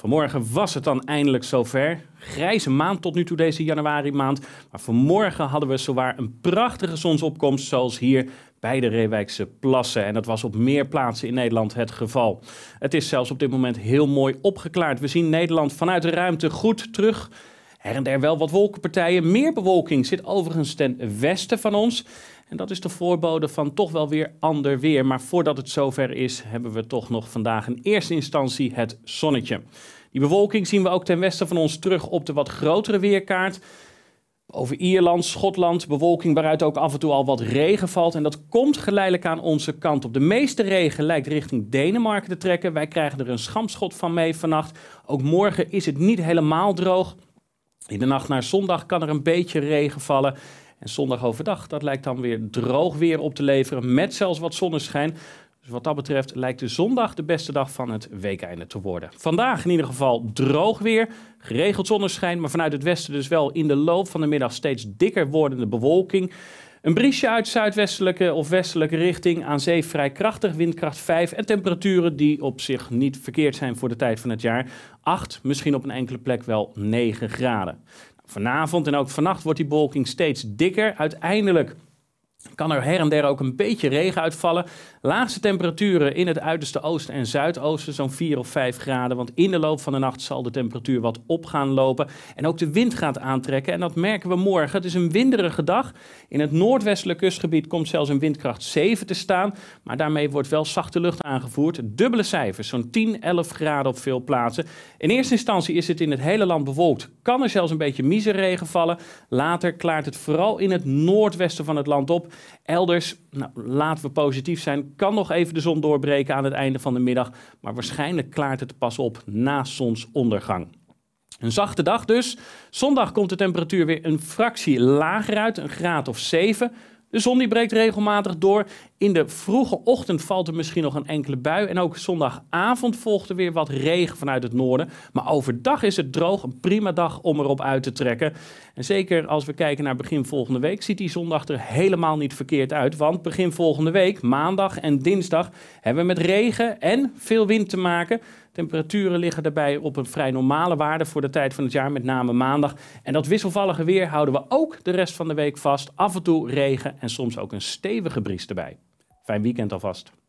Vanmorgen was het dan eindelijk zover. Grijze maand tot nu toe deze januari maand. Maar vanmorgen hadden we zowaar een prachtige zonsopkomst zoals hier bij de Reewijkse plassen. En dat was op meer plaatsen in Nederland het geval. Het is zelfs op dit moment heel mooi opgeklaard. We zien Nederland vanuit de ruimte goed terug. Her en der wel wat wolkenpartijen. Meer bewolking zit overigens ten westen van ons. En dat is de voorbode van toch wel weer ander weer. Maar voordat het zover is, hebben we toch nog vandaag in eerste instantie het zonnetje. Die bewolking zien we ook ten westen van ons terug op de wat grotere weerkaart. Over Ierland, Schotland, bewolking waaruit ook af en toe al wat regen valt. En dat komt geleidelijk aan onze kant op. De meeste regen lijkt richting Denemarken te trekken. Wij krijgen er een schamschot van mee vannacht. Ook morgen is het niet helemaal droog. In de nacht naar zondag kan er een beetje regen vallen. En zondag overdag, dat lijkt dan weer droog weer op te leveren met zelfs wat zonneschijn. Dus wat dat betreft lijkt de zondag de beste dag van het weekeinde te worden. Vandaag in ieder geval droog weer, geregeld zonneschijn, maar vanuit het westen dus wel in de loop van de middag steeds dikker wordende bewolking. Een briesje uit zuidwestelijke of westelijke richting, aan zee vrij krachtig, windkracht 5 en temperaturen die op zich niet verkeerd zijn voor de tijd van het jaar. 8, misschien op een enkele plek wel 9 graden. Vanavond en ook vannacht wordt die bewolking steeds dikker. Uiteindelijk kan er her en der ook een beetje regen uitvallen. Laagste temperaturen in het uiterste oosten en zuidoosten, zo'n 4 of 5 graden. Want in de loop van de nacht zal de temperatuur wat op gaan lopen. En ook de wind gaat aantrekken. En dat merken we morgen. Het is een winderige dag. In het noordwestelijk kustgebied komt zelfs een windkracht 7 te staan. Maar daarmee wordt wel zachte lucht aangevoerd. Dubbele cijfers, zo'n 10, 11 graden op veel plaatsen. In eerste instantie is het in het hele land bewolkt. Kan er zelfs een beetje regen vallen. Later klaart het vooral in het noordwesten van het land op. Elders, nou, laten we positief zijn, kan nog even de zon doorbreken aan het einde van de middag. Maar waarschijnlijk klaart het pas op na zonsondergang. Een zachte dag dus. Zondag komt de temperatuur weer een fractie lager uit, een graad of 7. De zon die breekt regelmatig door. In de vroege ochtend valt er misschien nog een enkele bui. En ook zondagavond volgt er weer wat regen vanuit het noorden. Maar overdag is het droog. Een prima dag om erop uit te trekken. En zeker als we kijken naar begin volgende week, ziet die zondag er helemaal niet verkeerd uit. Want begin volgende week, maandag en dinsdag, hebben we met regen en veel wind te maken. Temperaturen liggen daarbij op een vrij normale waarde voor de tijd van het jaar, met name maandag. En dat wisselvallige weer houden we ook de rest van de week vast. Af en toe regen en soms ook een stevige bries erbij. Fijn weekend alvast.